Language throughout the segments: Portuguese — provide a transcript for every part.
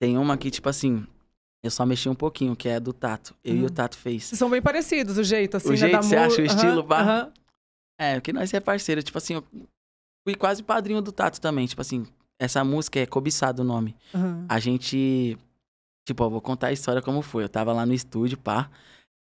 Tem uma que, tipo assim, eu só mexi um pouquinho, que é do Tato. Eu uhum. e o uhum. Tato fez. Vocês são bem parecidos, o jeito, assim, o né? Jeito, da você mu... acha o estilo, uhum, barra? Uhum. É, porque nós é parceiro. Tipo assim, eu fui quase padrinho do Tato também. Tipo assim, essa música é cobiçado o nome. Uhum. A gente... Tipo, ó, vou contar a história como foi. Eu tava lá no estúdio, pá.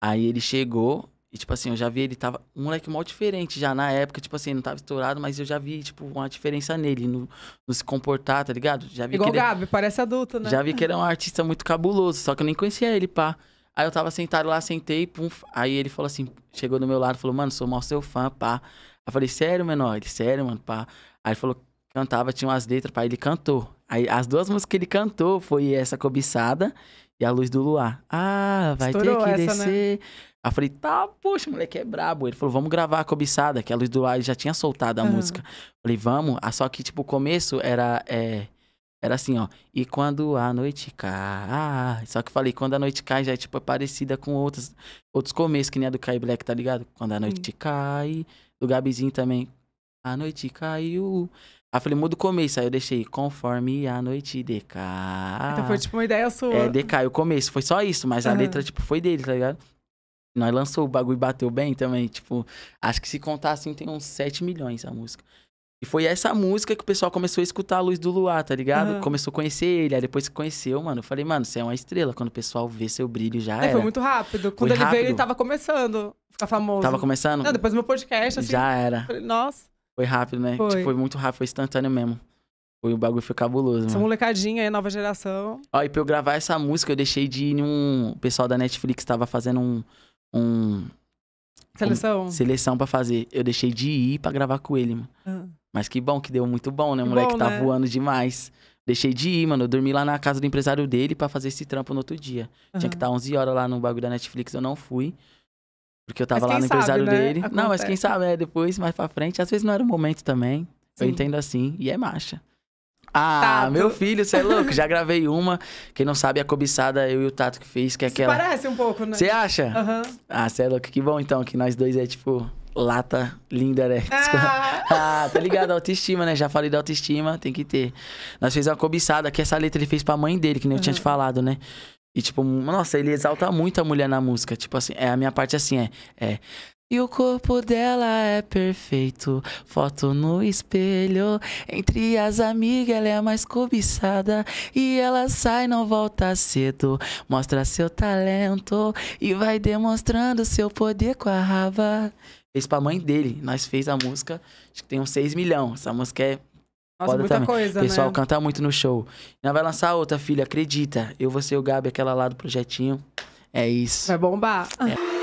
Aí ele chegou, e, tipo assim, eu já vi ele tava um moleque mal diferente já na época, tipo assim, não tava estourado, mas eu já vi, tipo, uma diferença nele, no, no se comportar, tá ligado? Já vi Igual que o Gabi, ele... parece adulto, né? Já vi que ele é um artista muito cabuloso, só que eu nem conhecia ele, pá. Aí eu tava sentado lá, sentei, pum, aí ele falou assim, chegou do meu lado, falou, mano, sou mal seu fã, pá. Aí eu falei, sério, menor? Ele, sério, mano, pá. Aí ele falou, cantava, tinha umas letras, pá, ele cantou. Aí as duas músicas que ele cantou foi essa cobiçada e a luz do luar. Ah, vai Estourou ter que essa, né? descer. Né? Aí eu falei, tá, poxa, moleque é brabo. Ele falou, vamos gravar a cobiçada, que a Luz do Ar já tinha soltado a uhum. música. falei, vamos. Ah, só que, tipo, o começo era. É... Era assim, ó. E quando a noite cai. Só que eu falei, quando a noite cai já é tipo é parecida com outros, outros começos, que nem a do Kai Black, tá ligado? Quando a noite Sim. cai. Do Gabizinho também. A noite caiu. Aí eu falei, muda o começo. Aí eu deixei, conforme a noite decai. Então foi tipo uma ideia sua. É, decai o começo. Foi só isso, mas uhum. a letra, tipo, foi dele, tá ligado? Nós lançou o bagulho e bateu bem também, tipo, acho que se contar assim tem uns 7 milhões a música. E foi essa música que o pessoal começou a escutar a luz do luar, tá ligado? Uhum. Começou a conhecer ele, aí depois que conheceu, mano, eu falei, mano, você é uma estrela. Quando o pessoal vê seu brilho já. É, era. foi muito rápido. Quando foi ele rápido. veio, ele tava começando a ficar famoso. Tava começando? Não, depois do meu podcast, assim. Já era. Falei, nossa. Foi rápido, né? Foi. Tipo, foi muito rápido, foi instantâneo mesmo. Foi, o bagulho foi cabuloso, Essa mano. molecadinha aí, nova geração. Ó, e pra eu gravar essa música, eu deixei de ir num. O pessoal da Netflix tava fazendo um um seleção, um, seleção para fazer. Eu deixei de ir para gravar com ele, mano. Uhum. Mas que bom que deu muito bom, né? O que moleque bom, tá né? voando demais. Deixei de ir, mano. Eu dormi lá na casa do empresário dele para fazer esse trampo no outro dia. Uhum. Tinha que tá estar 11 horas lá no bagulho da Netflix, eu não fui. Porque eu tava lá no sabe, empresário né? dele. Acontece. Não, mas quem sabe, é depois, mais pra frente. Às vezes não era o momento também. Sim. Eu entendo assim. E é marcha. Ah, Tato. meu filho, você é louco. Já gravei uma. Quem não sabe, a cobiçada é eu e o Tato que fez, que é aquela. parece um pouco, né? Você acha? Aham. Uhum. Ah, você é louco. Que bom então que nós dois é tipo lata linda, né? Ah. ah, tá ligado? Autoestima, né? Já falei da autoestima, tem que ter. Nós fez uma cobiçada, que essa letra ele fez pra mãe dele, que nem eu tinha te falado, né? E, tipo, nossa, ele exalta muito a mulher na música. Tipo assim, é, a minha parte é assim é. é e o corpo dela é perfeito, foto no espelho. Entre as amigas, ela é a mais cobiçada. E ela sai, não volta cedo. Mostra seu talento e vai demonstrando seu poder com a raba. Fez pra mãe dele, nós fez a música. Acho que tem uns 6 milhões. Essa música é. Nossa, foda muita também. coisa, pessoal né? canta muito no show. Ainda vai lançar outra, filha, acredita. Eu, você ser o Gabi, aquela lá do projetinho. É isso. Vai bombar. É.